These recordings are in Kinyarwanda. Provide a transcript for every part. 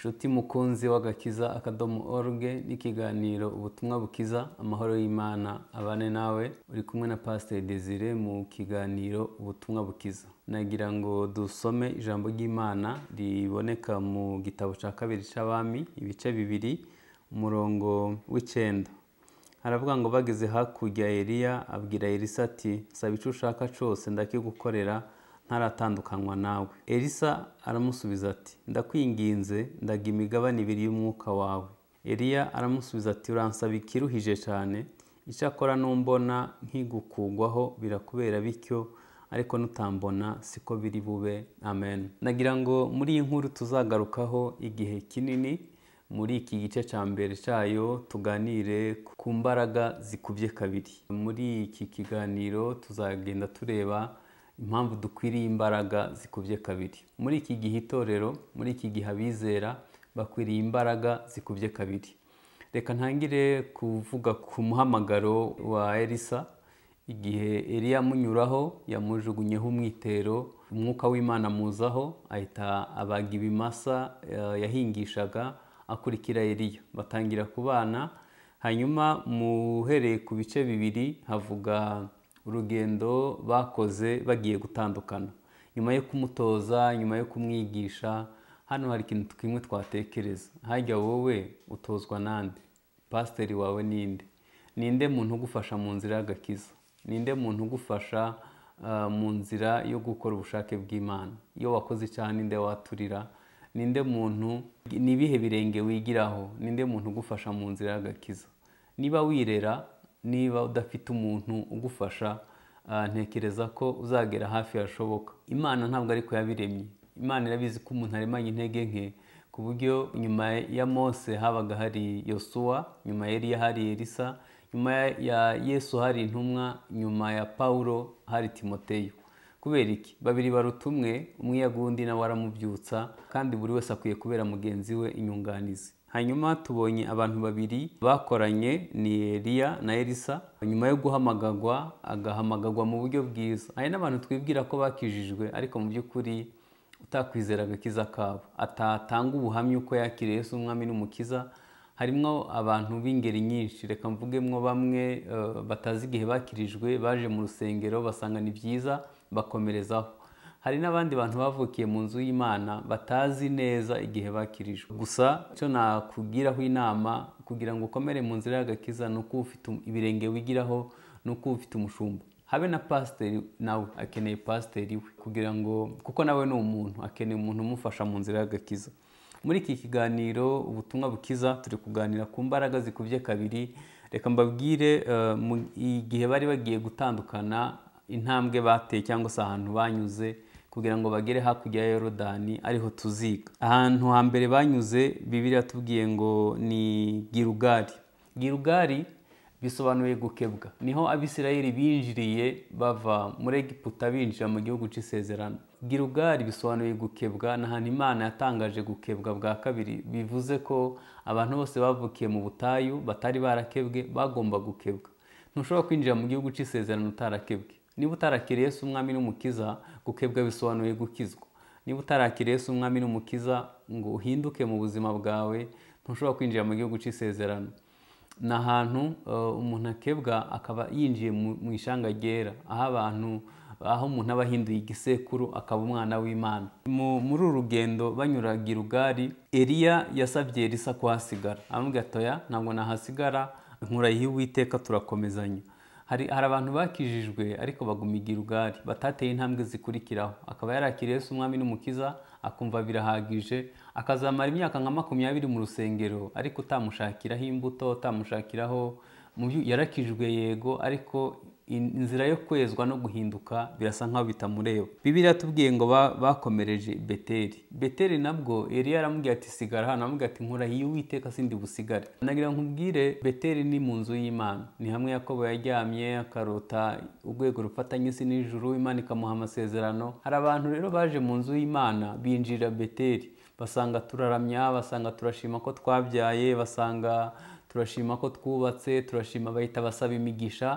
inshuti mukunzi w'agakiza akadomo oruge n'ikiganiro ubutumwa bukiza amahoro y'imana abane nawe uri kumwe na pasiteri desire mu kiganiro ubutumwa bukiza nagira ngo dusome ijambo ry'imana riboneka mu gitabo cya kabiri cy'abami ibice bibiri umurongo w'icyenda haravuga ngo bageze hakurya eliya abwira elisa ati saba icyo ushaka cyose ndakigukorera ntaratandukanywa nawe elisa aramusubiza ati ndakwinginze ndaga imigabane ibiri y'umwuka wawe eliya aramusubiza ati uransaba ikiruhije cyane icyakora n'umbona nkigukugwaho birakubera bityo ariko nutambona siko biri bube amen nagira ngo muri iyi nkuru tuzagarukaho igihe kinini muri iki gice cya mbere cyayo tuganire ku mbaraga zikubye kabiri muri iki kiganiro tuzagenda tureba impamvu dukwiriye imbaraga zikubye kabiri muri iki gihe itorero muri iki gihe abizera bakwiriye imbaraga zikubye kabiri reka ntangire kuvuga ku muhamagaro wa elisa igihe Eliya amunyuraho yamujugunyeho umwitero umwuka w'imana amuzaho ahita abaga ibimasa eh, yahingishaga akurikira Eliya batangira kubana hanyuma muhereye ku bice bibiri havuga urugendo bakoze bagiye gutandukana nyuma yo kumutoza nyuma yo kumwigisha hano hari ikintu kimwe twatekereza hajya wowe utozwa n'andi pasiteri wawe ninde ninde muntu ugufasha mu nzira y'agakiza ninde muntu ugufasha ah, mu nzira yo gukora ubushake bw'imana iyo wakoze icyaha ninde waturira ninde muntu ni ibihe birenge wigiraho ninde muntu ugufasha mu nzira y'agakiza niba wirera niba udafite umuntu ugufasha ah, ntekereza ko uzagera hafi hashoboka imana ntabwo ariko yabiremye imana irabizi ko umuntu aremanye intege nke ku buryo nyuma ya mose habaga hari yosuwa nyuma ya eriya hari erisa nyuma ya yesu hari intumwa nyuma ya paul hari timoteyo kubera iki babiri baruta umwe umwe undi nawe aramubyutsa kandi buri wese akwiye kubera mugenzi we inyunganizi hanyuma tubonye abantu babiri bakoranye ni eliya na elisa nyuma yo guhamagarwa agahamagagwa mu buryo bwiza hari n'abantu twibwira ko bakijijwe ariko mu by'ukuri utakwizera agakiza kabo atatanga ubuhamya uko yakiriye Yesu umwami n'umukiza harimo abantu b'ingeri nyinshi reka mvugemo bamwe eh, batazi igihe bakirijwe baje mu rusengero basanga ni byiza bakomerezaho hari n'abandi bantu bavukiye mu nzu y'imana batazi neza igihe bakirijwe gusa icyo nakugiraho inama kugira ngo ukomere mu nzira y'agakiza ni uko ufite um, ibirenge wigiraho ni uko ufite umushumba habe na pasiteri nawe akeneye pasiteri we kugira ngo kuko nawe ni umuntu akeneye umuntu umufasha mu nzira y'agakiza muri iki kiganiro ubutumwa bukiza turi kuganira ku mbaraga zikubye kabiri reka mbabwire uh, igihe bari bagiye gutandukana intambwe bateye cyangwa se ahantu banyuze kugira ngo bagere hakurya ya yorodani ariho tuziga ahantu hambere banyuze bibiri tubwiye ngo ni girugari girugari bisobanuye gukebwa niho abisirayeli binjiriye bava muri egiputa binjira mu gihugu cy'isezerano girugari bisobanuye gukebwa n'ahantu imana yatangaje gukebwa bwa kabiri bivuze ko abantu bose bavukiye mu butayu batari barakebwe bagomba gukebwa ntushobora kwinjira mu gihugu cy'isezerano utarakebwe niba utarakiriye Yesu umwami n'umukiza gukebwa bisobanuye gukizwa niba utarakiriye Yesu umwami n'umukiza ngo uhinduke mu buzima bwawe ntushobora kwinjira mu gihugu cy'isezerano ni ahantu eh, umuntu akebwa akaba yinjiye mu ishanga ryera aho abantu aho umuntu aba ahinduye igisekuru akaba umwana w'imana muri uru rugendo banyura girugari Eliya yasabye risa kuhasigara aramubwira atoya ntabwo nahasigara nkurayiha uwiteka turakomezanya hari abantu bakijijwe ariko bagumigira igirugari batateye intambwe zikurikiraho akaba yarakiriye se umwami n'umukiza akumva birahagije akazamara imyaka nka makumyabiri mu rusengero ariko utamushakiraho imbuto utamushakiraho yarakijwe yego ariko inzira yo kwezwa no guhinduka birasa nk'aho bitamureba bibiriya tubwiye ngo bakomereje beteri beteri nabwo yari yaramubwiye ati sigara hano aramubwira ati nkurahiye uwiteka sindi busigare nagira nkubwire beteri ni mu nzu y'imana ni hamwe yakobo yajyamye akarota urwego rufatanye isi n'ijuru imana ikamuha amasezerano hari abantu rero baje mu nzu y'imana binjirira beteri basanga turaramya basanga turashima ko twabyaye basanga turashima ko twubatse turashima bahita basaba imigisha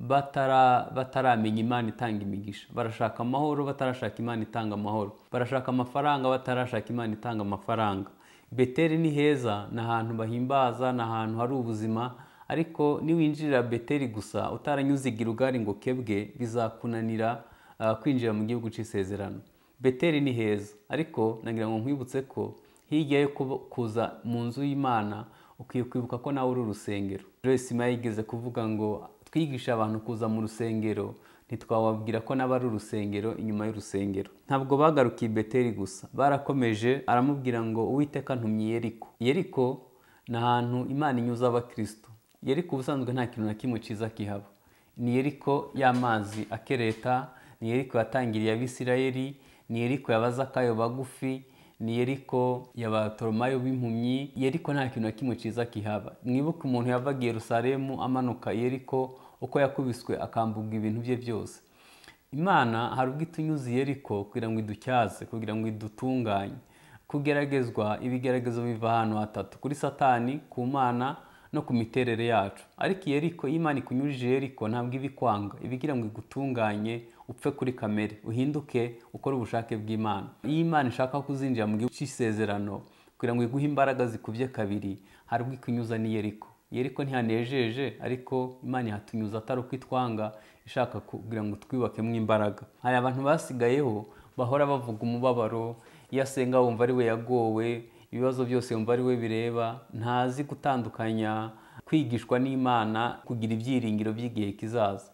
bataramenya imana itanga imigisha barashaka amahoro batarashaka imana itanga amahoro barashaka amafaranga batarashaka imana itanga amafaranga beteri ni heza ni ahantu bahimbaza ni ahantu hari ubuzima ariko niwinjirira beteri gusa utaranyuze igirugari ngo kebwe bizakunanira ah, kwinjira mu gihugu cy'isezerano beteri ni heza ariko nagira ngo nkwibutse ko hirya yo kuza mu nzu y'imana ukwiye kwibuka ko nawe uri urusengero joyce ima yigeze kuvuga ngo twigisha abantu kuza mu rusengero ntitwababwira ko ari urusengero inyuma y'urusengero ntabwo bagarukiye beteri gusa barakomeje aramubwira ngo uwiteka ntumye yeriko yeriko ni ahantu imana inyuza abakristo yeriko ubusanzwe nta kintu na kimwe cyiza kihaba ni yeriko y'amazi akereta ni yeriko yatangiriye abisirayeri ni yeriko yabaza akayo bagufi ni yeriko yaba yabatoromayo b'impumyi yeriko nta kintu na kimwe cyiza kihaba mwibuke umuntu yavaga Yerusalemu amanuka yeriko uko yakubiswe akambugwa ibintu bye byose imana hari ubwo itunyuze yeriko kugira ngo idutyaze kugira ngo idutunganye kugeragezwa ibigeragezo biva ahantu hatatu kuri satani ku mana no ku miterere yacu ariko yeriko iyo imana ikunyujije yeriko ntabwo iba ibigira ngo igutunganye upfe kuri kamere uhinduke ukore ubushake bw'imana iyo imana ishaka kuzinjira mu gihugu cy'isezerano kugira ngo iguhe imbaraga zikubye kabiri hari ubwo ikunyuza n'iyeriko yeriko ntihanejeje ariko imana ihatunyuza atari uko ishaka kugira ngo twibakemo imbaraga hari abantu basigayeho bahora bavuga umubabaro iyo asenga wumva ari we yagowe ibibazo byose wumva ari we bireba ntazi gutandukanya kwigishwa n'imana kugira ibyiringiro by'igihe kizaza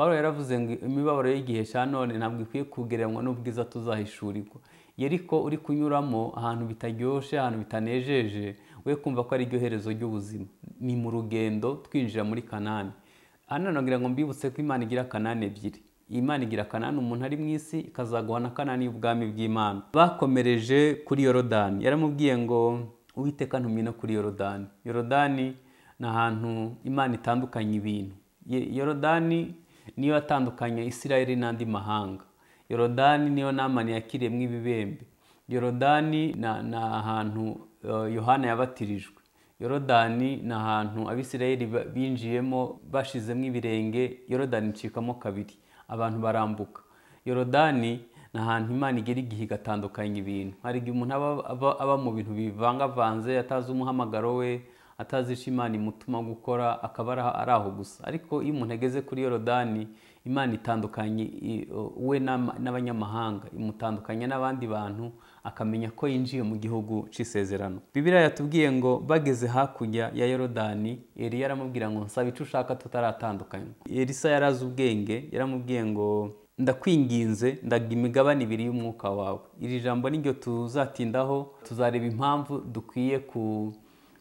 pawulo yaravuze ngo imibabaro y'igihe cya none ntabwo ikwiye kugereranywa n'ubwiza tuzahishurirwa iyo uri kunyuramo ahantu bitaryoshye ahantu bitanejeje we kumva ko ari ryo ry'ubuzima ni mu rugendo twinjira muri kanani hano nagira ngo mbibutse ko imana igira kanani ebyiri imana igira kanani umuntu ari mu isi ikazaguha na kanani y'ubwami bw'imana bakomereje kuri yorodani yaramubwiye ngo uwiteka ntumwe no kuri yorodani yorodani ni ahantu imana itandukanye ibintu yorodani niyo yatandukanya isirayeli n'andi mahanga yorodani niyo namani yakiriyemo ibibembe yorodani ni ahantu eh, yohana yabatirijwe yorodani ni ahantu abisirayeli binjiyemo bashizemo ibirenge yorodani icikamo kabiri abantu barambuka yorodani ni ahantu imana igera igihe igatandukanya ibintu hari igihe umuntu aba mu bintu bivangavanze atazi umuhamagaro we atazi icyo imana imutuma gukora akaba ari aho gusa ariko iyo umuntu ageze kuri yorodani imana itandukanye we n'abanyamahanga imutandukanya n'abandi bantu akamenya ko yinjiye mu gihugu cy'isezerano bibiriya yatubwiye ngo bageze hakurya ya yorodani Eliya yaramubwira ngo nsaba icyo ushaka tutaratandukanye Elisa yarazi ubwenge yaramubwiye ngo ndakwinginze ndaga imigabane ibiri y'umwuka wawe iri jambo niryo tuzatindaho tuzareba impamvu dukwiye ku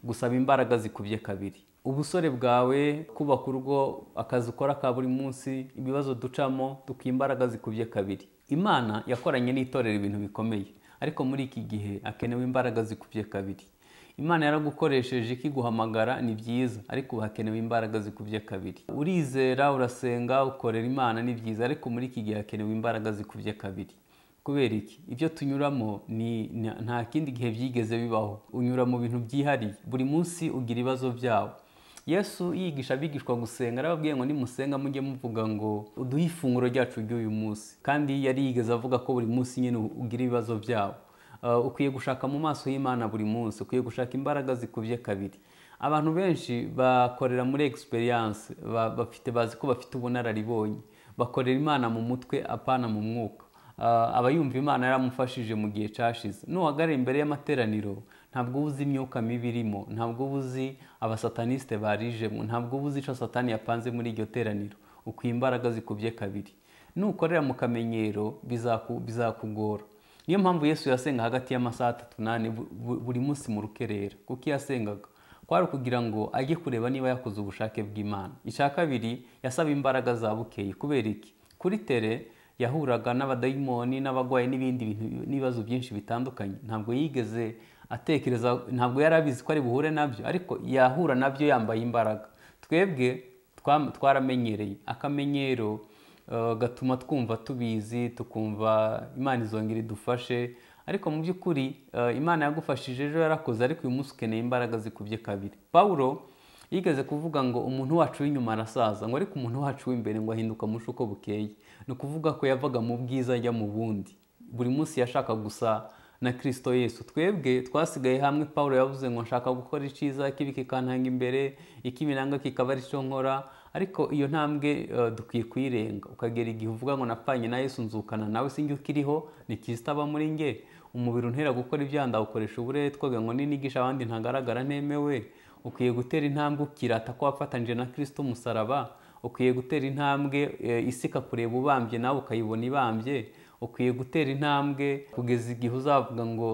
gusaba imbaraga zikubye kabiri ubusore bwawe kubaka urugo akazi ukora ka buri munsi ibibazo ducamo dukwiye imbaraga zikubye kabiri imana yakoranye n'itorero ibintu bikomeye ariko muri iki gihe hakenewe imbaraga zikubye kabiri imana yaragukoresheje ikiguhamagara ni byiza ariko ubu hakenewe imbaraga zikubye kabiri urizera urasenga ukorera imana ni byiza ariko muri iki gihe hakenewe imbaraga zikubye kabiri kubera iki ibyo tunyuramo ni nta kindi gihe byigeze bibaho unyura mu bintu byihariye buri munsi ugira ibibazo byawo yesu yigisha abigishwa gusenga arababwiye ngo nimusenga mujye muvuga ngo uduhe ifunguro ryacu ry'uyu munsi kandi yari yigeze avuga ko buri munsi nyine ugira ibibazo byawo uh, ukwiye gushaka mu maso y'imana buri munsi ukwiye gushaka imbaraga zikubye kabiri abantu benshi bakorera muri egisperiyanse bafite bazi ko bafite ubunararibonye bakorera imana mu mutwe apana mu mwuka Ah, abayumva imana yaramufashije mu gihe cyashize nuhagarara imbere y'amateraniro ntabwo uba uzi imyuka mibi irimo ntabwo uba uzi abasatanisite barijemo ntabwo uba uzi icyo satani yapanze muri iryo teraniro uko imbaraga zikubye kabiri nukorera mu kamenyero bizakugora niyo mpamvu yesu yasenga hagati y'amasaha atatu n'ane buri munsi mu rukerera kuko iyo yasengaga kwari ukugira ngo ajye kureba niba yakoze ubushake bw'imana icya kabiri yasaba imbaraga za bukeye kubera iki kuri tere yahuraga n'abadayimoni n'abarwayi n'ibindi bintu n'ibibazo byinshi bitandukanye ntabwo yigeze atekereza ntabwo yari abizi ko ari buhure nabyo ariko yahura nabyo yambaye imbaraga twebwe twaramenyereye akamenyero eh, gatuma twumva tubizi tukumva imana izongera idufashe ariko mu by'ukuri eh, imana yagufashije ejo yarakoze ariko uyu munsi ukeneye imbaraga zikubye kabiri pawuro yigeze kuvuga ngo umuntu wacu w'inyuma arasaza ngo ariko umuntu wacu w'imbere ngo ahinduka amushe uko bukeye ni ukuvuga ko yavaga mu bwiza ajya mu bundi buri munsi yashaka gusa na kirisito yesu twebwe twasigaye hamwe paul yavuze ngo nshaka gukora icyiza ikibi kikantanga imbere ik'ibiranga kikaba ari cyo nkora ariko iyo ntambwe eh, dukwiye kuyirenga ukagera igihe uvuga ngo napfanye na yesu nzukana nawe sinjye ukiriho ni kirisito aba muri nge umubiri untera gukora ibyaha ndawukoresha uburetwa ngo ninigisha abandi ntagaragara ntemewe ukwiye gutera intambwe ukirata ko wafatanyije na kirisito umusaraba ukwiye gutera intambwe e, isika kureba ubambye nawe ukayibona ibambye ukwiye gutera intambwe kugeza igihe uzavuga ngo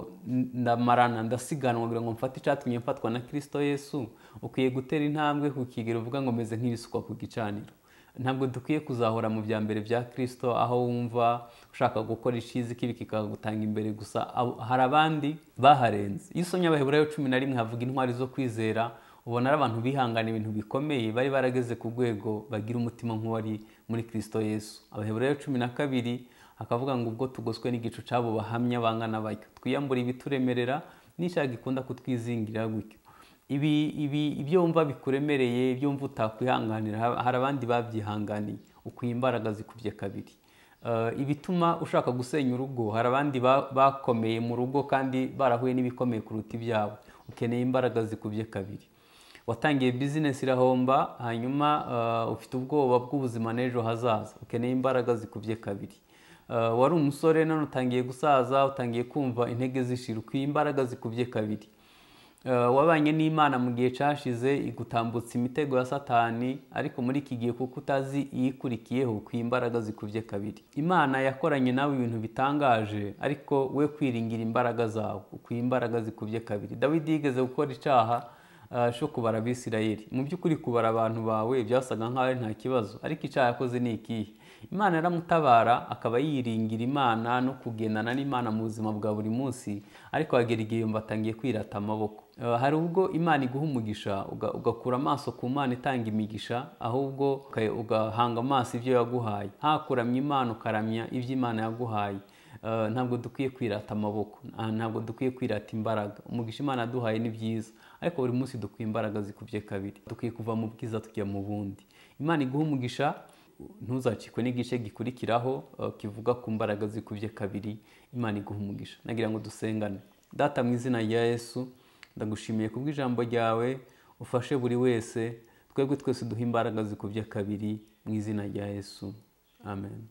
ndamarana ndasiganwa kugira ngo mfate icyatumye mfatwa na kirisito yesu ukwiye gutera intambwe ku kigero uvuga ngo meze nk'ibisukwa ku gicaniro ntabwo dukwiye kuzahora mu bya mbere bya Kristo aho wumva ushaka gukora ikizi kibi kikagutanga imbere gusa hari abandi baharenze iyo usomye abaheburayo cumi na rimwe havuga intwari zo kwizera ubona ari abantu bihangana ibintu bikomeye bari barageze ku rwego bagira umutima nk'uwari muri Kristo yesu abaheburayo cumi na kabiri akavuga ngo ubwo tugoswe n'igicu cyabo bahamya bangana batyo twiyambura ibituremerera n'icyaha gikunda kutwizingira gutyo ibyo wumva bikuremereye ibyo wumva utakwihanganira hari abandi babyihanganiye ukwiye imbaraga zikubye kabiri eh, ibituma ushaka gusenya urugo hari abandi bakomeye mu rugo kandi barahuye n'ibikomeye kuruta ibyabo ukeneye imbaraga zikubye kabiri watangiye bizinesi irahomba hanyuma eh, ufite ubwoba bw'ubuzima n'ejo hazaza ukeneye imbaraga zikubye kabiri eh, wari umusore none utangiye gusaza utangiye kumva intege zishira ukwiye imbaraga zikubye kabiri Eh, wabanye n'imana mu gihe cyashize igutambutsa imitego ya satani ariko muri iki gihe kuko utazi iyikurikiyeho ku imbaraga zikubye kabiri imana yakoranye nawe ibintu bitangaje ariko we kwiringira imbaraga zawe ku imbaraga zikubye kabiri dawidi yigeze gukora icyaha Eh, cyo kubara abisirayeli mu by'ukuri kubara abantu bawe byasaga nk'aho nta kibazo ariko icyaha yakoze ni ikihe imana yaramutabara akaba yiringira imana no kugendana n'imana mu buzima bwa buri munsi ariko hagera igihe yumva atangiye kwirata amaboko eh, hari ubwo imana iguha umugisha ugakura amaso ku mana itanga imigisha ahubwo ugahanga amaso ibyo yaguhaye Hakuramya imana ukaramya ibyo imana yaguhaye Eh, ntabwo dukwiye kwirata amaboko ah, ntabwo dukwiye kwirata imbaraga umugisha imana aduhaye ni byiza ariko buri munsi dukwiye imbaraga zikubye kabiri dukwiye kuva mu bwiza tujya mu bundi imana iguha umugisha ntuzacikwe n'igice gikurikiraho eh, kivuga ku mbaraga zikubye kabiri imana iguha umugisha nagira ngo dusengane data mu izina rya yesu ndagushimiye ijambo ryawe ufashe buri wese twebwe twese duhe imbaraga zikubye kabiri mu izina rya yesu amen